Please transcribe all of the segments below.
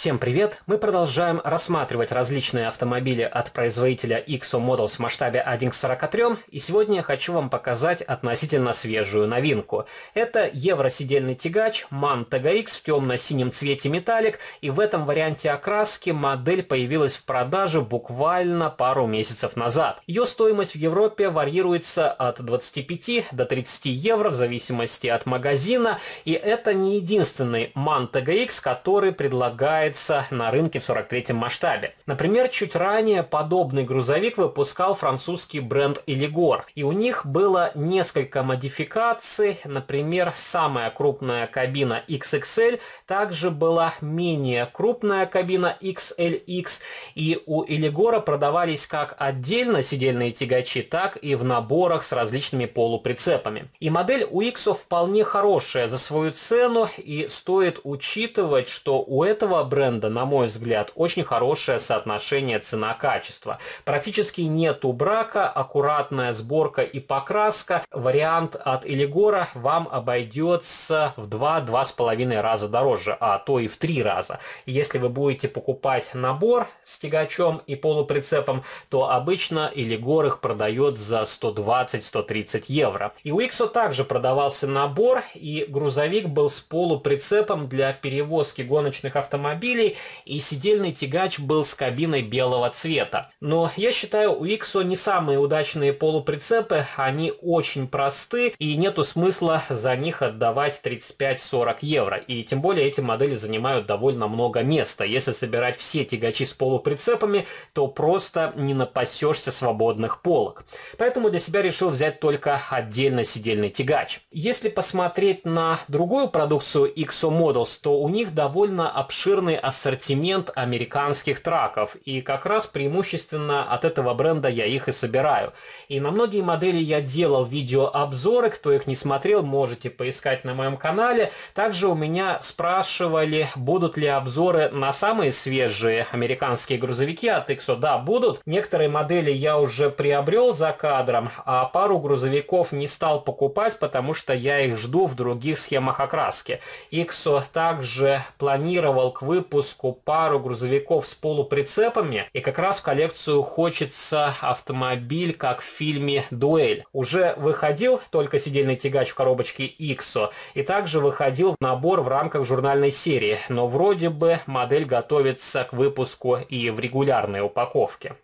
Всем привет! Мы продолжаем рассматривать различные автомобили от производителя XO Models в масштабе 1 к 43, и сегодня я хочу вам показать относительно свежую новинку. Это евросидельный тягач MAN TGX в темно-синем цвете металлик, и в этом варианте окраски модель появилась в продаже буквально пару месяцев назад. Ее стоимость в Европе варьируется от 25 до 30 евро в зависимости от магазина, и это не единственный MAN TGX, который предлагает появляется на рынке в 43-м масштабе. Например, чуть ранее подобный грузовик выпускал французский бренд Элигор, и у них было несколько модификаций, например, самая крупная кабина XXL, также была менее крупная кабина XLX, и у Элигора продавались как отдельно сидельные тягачи, так и в наборах с различными полуприцепами. И модель у Иксов вполне хорошая за свою цену, и стоит учитывать, что у этого бренда бренда, на мой взгляд, очень хорошее соотношение цена-качество. Практически нету брака, аккуратная сборка и покраска. Вариант от Элигора вам обойдется в 2-2,5 раза дороже, а то и в 3 раза. Если вы будете покупать набор с тягачом и полуприцепом, то обычно Элигор их продает за 120-130 евро. И у Иксо также продавался набор, и грузовик был с полуприцепом для перевозки гоночных автомобилей, автомобилей, и сидельный тягач был с кабиной белого цвета. Но я считаю, у Иксо не самые удачные полуприцепы, они очень просты, и нету смысла за них отдавать 35-40 евро. И тем более эти модели занимают довольно много места. Если собирать все тягачи с полуприцепами, то просто не напасешься свободных полок. Поэтому для себя решил взять только отдельно сидельный тягач. Если посмотреть на другую продукцию XO Models, то у них довольно обширный ассортимент американских траков. И как раз преимущественно от этого бренда я их и собираю. И на многие модели я делал видеообзоры. Кто их не смотрел, можете поискать на моем канале. Также у меня спрашивали, будут ли обзоры на самые свежие американские грузовики от XO. Да, будут. Некоторые модели я уже приобрел за кадром, а пару грузовиков не стал покупать, потому что я их жду в других схемах окраски. XO также планировал к выпуску выпуску пару грузовиков с полуприцепами, и как раз в коллекцию хочется автомобиль, как в фильме «Дуэль». Уже выходил только сидельный тягач в коробочке «Иксо», и также выходил набор в рамках журнальной серии, но вроде бы модель готовится к выпуску и в регулярной упаковке.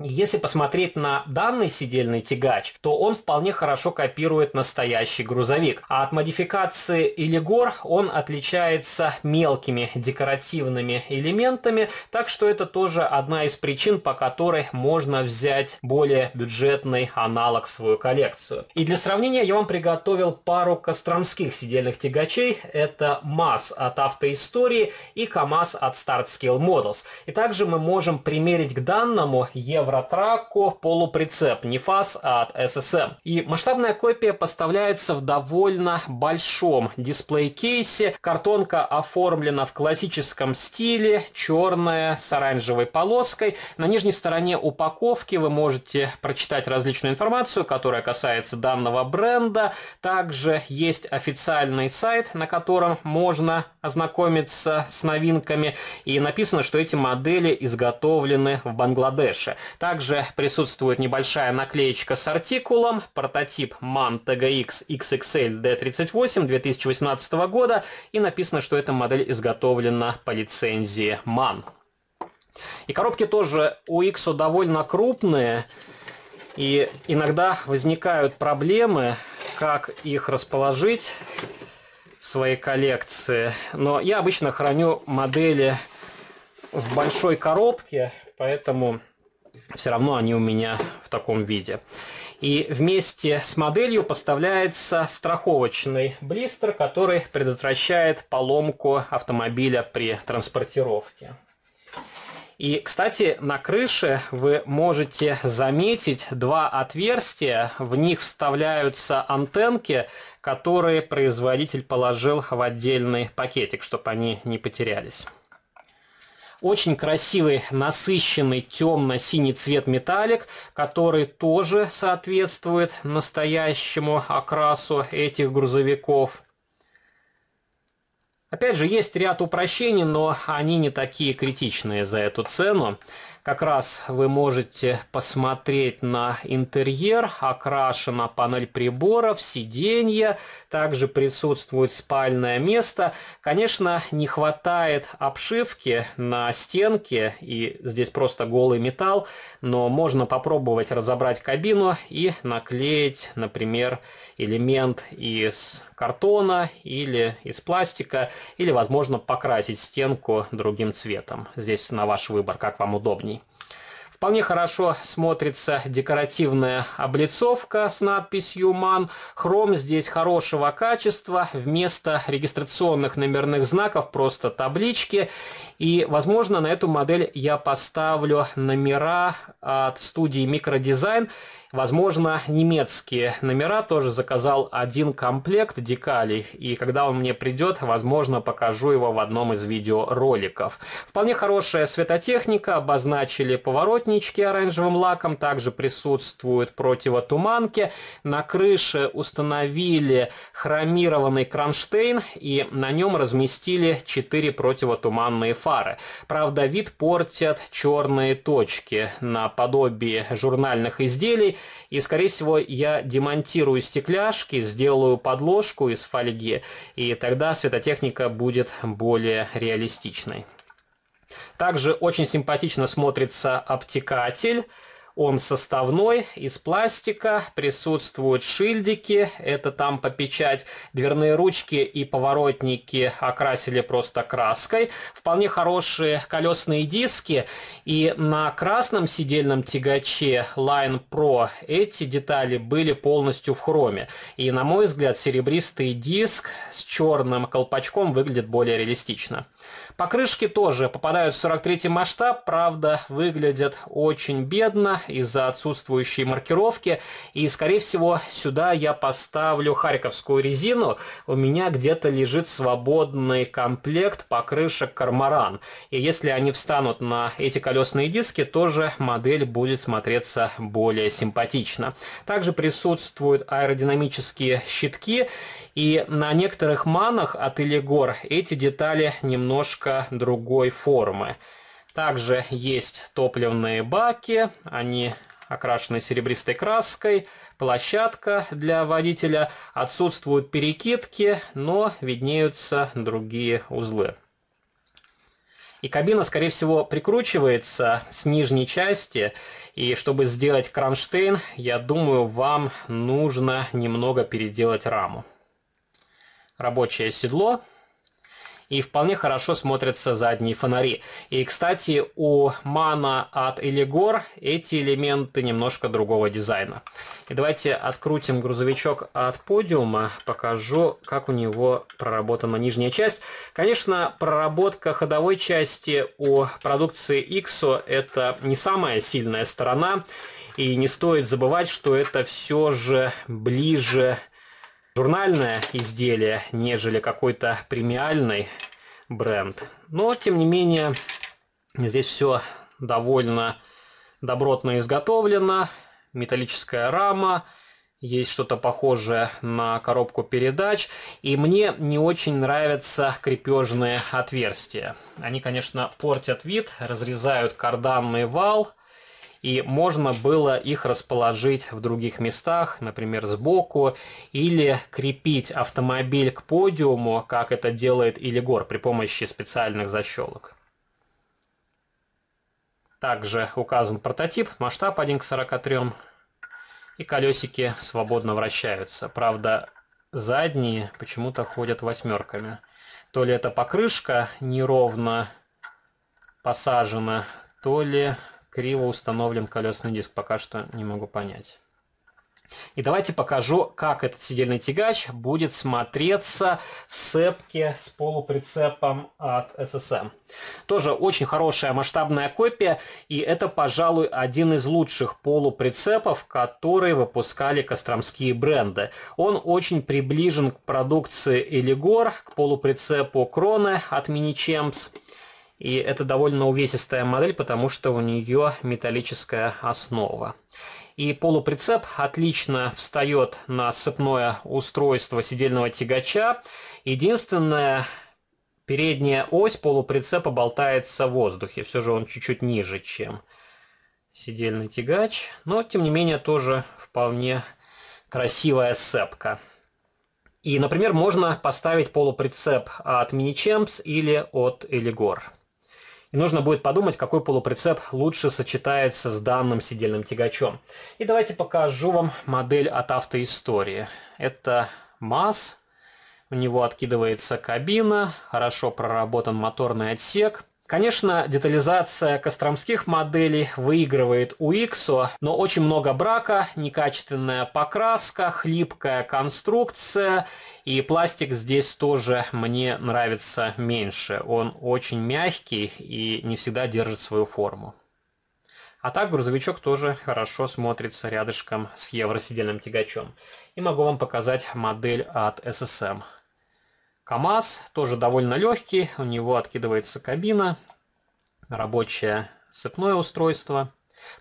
Если посмотреть на данный сидельный тягач, то он вполне хорошо копирует настоящий грузовик. А от модификации или он отличается мелкими декоративными элементами, так что это тоже одна из причин, по которой можно взять более бюджетный аналог в свою коллекцию. И для сравнения я вам приготовил пару костромских сидельных тягачей. Это МАЗ от Автоистории и КАМАЗ от Start Scale Models. И также мы можем примерить к данному Евро Евротраку полуприцеп, не ФАС, а от SSM. И масштабная копия поставляется в довольно большом дисплей-кейсе. Картонка оформлена в классическом стиле, черная с оранжевой полоской. На нижней стороне упаковки вы можете прочитать различную информацию, которая касается данного бренда. Также есть официальный сайт, на котором можно ознакомиться с новинками. И написано, что эти модели изготовлены в Бангладеше. Также присутствует небольшая наклеечка с артикулом. Прототип MAN TGX XXL D38 2018 года. И написано, что эта модель изготовлена по лицензии MAN. И коробки тоже у X довольно крупные. И иногда возникают проблемы, как их расположить своей коллекции. Но я обычно храню модели в большой коробке, поэтому все равно они у меня в таком виде. И вместе с моделью поставляется страховочный блистер, который предотвращает поломку автомобиля при транспортировке. И, кстати, на крыше вы можете заметить два отверстия. В них вставляются антенки, которые производитель положил в отдельный пакетик, чтобы они не потерялись. Очень красивый, насыщенный темно-синий цвет металлик, который тоже соответствует настоящему окрасу этих грузовиков. Опять же, есть ряд упрощений, но они не такие критичные за эту цену. Как раз вы можете посмотреть на интерьер, окрашена панель приборов, сиденья, также присутствует спальное место. Конечно, не хватает обшивки на стенке, и здесь просто голый металл, но можно попробовать разобрать кабину и наклеить, например, элемент из картона или из пластика, или, возможно, покрасить стенку другим цветом. Здесь на ваш выбор, как вам удобней. Вполне хорошо смотрится декоративная облицовка с надписью «МАН». Хром здесь хорошего качества, вместо регистрационных номерных знаков просто таблички. И, возможно, на эту модель я поставлю номера от студии «Микродизайн». Возможно, немецкие номера тоже заказал один комплект декалей, и когда он мне придет, возможно, покажу его в одном из видеороликов. Вполне хорошая светотехника, обозначили поворотнички оранжевым лаком, также присутствуют противотуманки. На крыше установили хромированный кронштейн, и на нем разместили 4 противотуманные фары. Правда, вид портят черные точки наподобие журнальных изделий, и, скорее всего, я демонтирую стекляшки, сделаю подложку из фольги, и тогда светотехника будет более реалистичной. Также очень симпатично смотрится обтекатель. Он составной, из пластика, присутствуют шильдики, это там по печать. Дверные ручки и поворотники окрасили просто краской. Вполне хорошие колесные диски. И на красном сидельном тягаче Line Pro эти детали были полностью в хроме. И, на мой взгляд, серебристый диск с черным колпачком выглядит более реалистично. Покрышки тоже попадают в 43 масштаб, правда, выглядят очень бедно из-за отсутствующей маркировки. И, скорее всего, сюда я поставлю харьковскую резину. У меня где-то лежит свободный комплект покрышек «Кармаран». И если они встанут на эти колесные диски, тоже модель будет смотреться более симпатично. Также присутствуют аэродинамические щитки и на некоторых манах от Элигор эти детали немножко другой формы. Также есть топливные баки, они окрашены серебристой краской, площадка для водителя, отсутствуют перекидки, но виднеются другие узлы. И кабина, скорее всего, прикручивается с нижней части. И чтобы сделать кронштейн, я думаю, вам нужно немного переделать раму рабочее седло, и вполне хорошо смотрятся задние фонари. И, кстати, у Мана от Элигор эти элементы немножко другого дизайна. И давайте открутим грузовичок от подиума, покажу, как у него проработана нижняя часть. Конечно, проработка ходовой части у продукции Иксо это не самая сильная сторона, и не стоит забывать, что это все же ближе к журнальное изделие, нежели какой-то премиальный бренд. Но, тем не менее, здесь все довольно добротно изготовлено. Металлическая рама, есть что-то похожее на коробку передач. И мне не очень нравятся крепежные отверстия. Они, конечно, портят вид, разрезают карданный вал – и можно было их расположить в других местах, например, сбоку, или крепить автомобиль к подиуму, как это делает Илигор при помощи специальных защелок. Также указан прототип, масштаб 1 к 43, и колесики свободно вращаются. Правда, задние почему-то ходят восьмерками. То ли эта покрышка неровно посажена, то ли криво установлен колесный диск, пока что не могу понять. И давайте покажу, как этот сидельный тягач будет смотреться в сцепке с полуприцепом от SSM. Тоже очень хорошая масштабная копия, и это, пожалуй, один из лучших полуприцепов, которые выпускали костромские бренды. Он очень приближен к продукции Элигор, к полуприцепу Кроны от Mini Champs. И это довольно увесистая модель, потому что у нее металлическая основа. И полуприцеп отлично встает на сцепное устройство сидельного тягача. Единственное, передняя ось полуприцепа болтается в воздухе. Все же он чуть-чуть ниже, чем сидельный тягач. Но, тем не менее, тоже вполне красивая сцепка. И, например, можно поставить полуприцеп от Mini Champs или от Eligor. И нужно будет подумать, какой полуприцеп лучше сочетается с данным сидельным тягачом. И давайте покажу вам модель от автоистории. Это МАЗ, у него откидывается кабина, хорошо проработан моторный отсек, Конечно, детализация костромских моделей выигрывает у Иксо, но очень много брака, некачественная покраска, хлипкая конструкция, и пластик здесь тоже мне нравится меньше. Он очень мягкий и не всегда держит свою форму. А так грузовичок тоже хорошо смотрится рядышком с евросидельным тягачом. И могу вам показать модель от SSM. КАМАЗ тоже довольно легкий, у него откидывается кабина, рабочее сцепное устройство.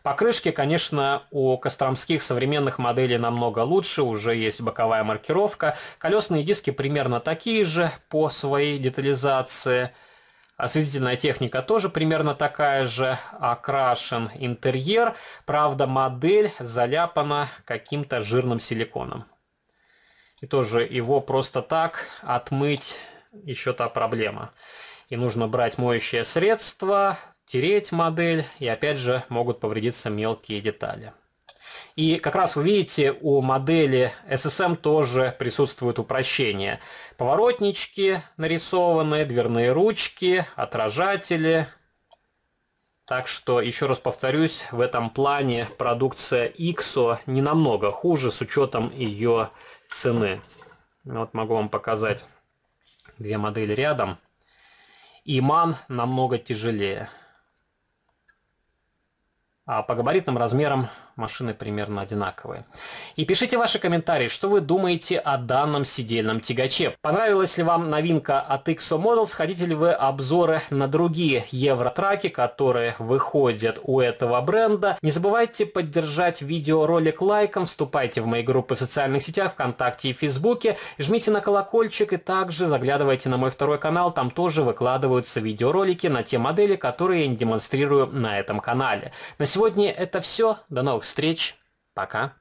Покрышки, конечно, у костромских современных моделей намного лучше, уже есть боковая маркировка. Колесные диски примерно такие же по своей детализации. Осветительная техника тоже примерно такая же, окрашен интерьер, правда модель заляпана каким-то жирным силиконом. И тоже его просто так отмыть еще та проблема. И нужно брать моющее средство, тереть модель, и опять же могут повредиться мелкие детали. И как раз вы видите, у модели SSM эм тоже присутствует упрощение. Поворотнички нарисованы, дверные ручки, отражатели. Так что, еще раз повторюсь, в этом плане продукция IXO не намного хуже с учетом ее цены. Вот могу вам показать две модели рядом. Иман намного тяжелее. А по габаритным размерам машины примерно одинаковые. И пишите ваши комментарии, что вы думаете о данном сидельном тягаче. Понравилась ли вам новинка от XO Models? Хотите ли вы обзоры на другие евротраки, которые выходят у этого бренда? Не забывайте поддержать видеоролик лайком, вступайте в мои группы в социальных сетях, ВКонтакте и Фейсбуке, жмите на колокольчик и также заглядывайте на мой второй канал, там тоже выкладываются видеоролики на те модели, которые я не демонстрирую на этом канале. На сегодня это все, до новых встреч. Пока.